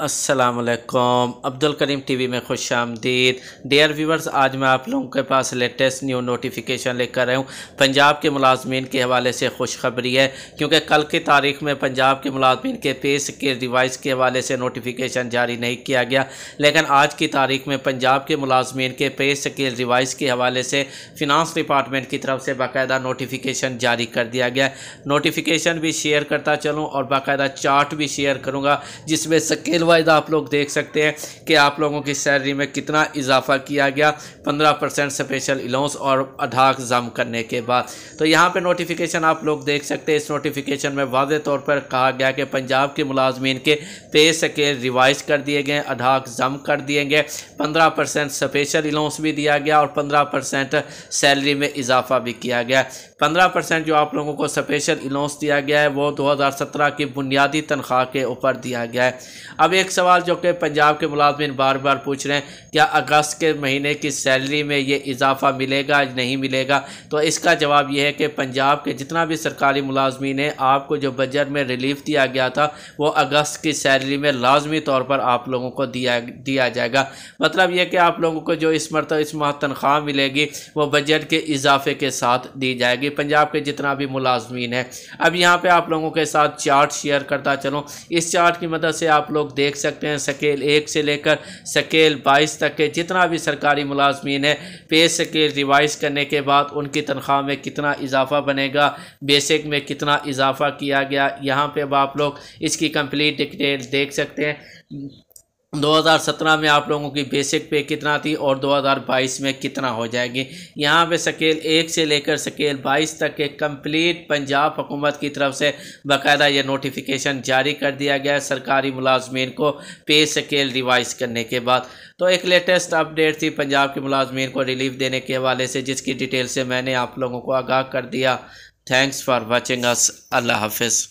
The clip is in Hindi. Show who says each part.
Speaker 1: असलकम अब्दुल करीम टीवी में खुश आमदीद डियर व्यूवर्स आज मैं आप लोगों के पास लेटेस्ट न्यू नोटिफिकेशन लेकर आया हूँ पंजाब के मुलाजमीन के हवाले से खुशखबरी है क्योंकि कल की तारीख में पंजाब के मुलाजमीन के पे स्केल रिवाइज के हवाले से नोटिफिकेशन जारी नहीं किया गया लेकिन आज की तारीख में पंजाब के मुलाजमीन के पे स्केल रिवाइज के हवाले से फिनांस डिपार्टमेंट की तरफ से बाकायदा नोटिफिकेशन जारी कर दिया गया नोटिफिकेशन भी शेयर करता चलूँ और बाकायदा चार्ट भी शेयर करूँगा जिसमें स्केल वाइज आप लोग देख सकते हैं कि आप लोगों की सैलरी में कितना इजाफा किया गया पंद्रह परसेंट स्पेशल अलाउंस और अधाक जम करने के बाद तो यहाँ पर नोटिफिकेशन आप लोग देख सकते हैं इस नोटिफिकेशन में वाज तौर पर कहा गया कि पंजाब के मुलाजमीन के पे स्केल रिवाइज कर दिए गए अधाक जम कर दिए गए पंद्रह परसेंट स्पेशल अलाउंस भी दिया गया और पंद्रह परसेंट सैलरी में इजाफा भी किया गया पंद्रह परसेंट जो आप लोगों को स्पेशल अलाउंस दिया गया है वो दो हज़ार सत्रह की बुनियादी तनख्वाह के ऊपर दिया गया है अब एक सवाल जो कि पंजाब के मुलाजमन बार बार पूछ रहे हैं क्या अगस्त के महीने की सैलरी में ये इजाफा मिलेगा नहीं मिलेगा तो इसका जवाब यह है कि पंजाब के जितना भी सरकारी मुलाजमीन है आपको जो बजट में रिलीफ दिया गया था वो अगस्त की सैलरी में लाजमी तौर पर आप लोगों को दिया दिया जाएगा मतलब यह कि आप लोगों को जो इस मरत इस माह तनख्वाह मिलेगी वो बजट के इजाफे के साथ दी जाएगी पंजाब के जितना भी मुलाजमीन है अब यहाँ पर आप लोगों के साथ चार्ट शेयर करता चलूँ इस चार्ट की मदद से आप लोग देख देख सकते हैं सकेल एक से लेकर सकेल बाईस तक के जितना भी सरकारी मुलाजमीन है पे स्केल रिवाइज करने के बाद उनकी तनख्वाह में कितना इजाफा बनेगा बेसिक में कितना इजाफा किया गया यहाँ पे आप लोग इसकी कंप्लीट डिटेल देख सकते हैं 2017 में आप लोगों की बेसिक पे कितना थी और 2022 में कितना हो जाएगी यहाँ पे सकेल एक से लेकर सकेल 22 तक के कंप्लीट पंजाब हुकूमत की तरफ से बाकायदा यह नोटिफिकेशन जारी कर दिया गया है सरकारी मुलाजमीन को पे सकेल रिवाइज करने के बाद तो एक लेटेस्ट अपडेट थी पंजाब के मुलाजमीन को रिलीफ देने के हवाले से जिसकी डिटेल से मैंने आप लोगों को आगाह कर दिया थैंक्स फॉर वॉचिंग अस अल्लाह हाफिज़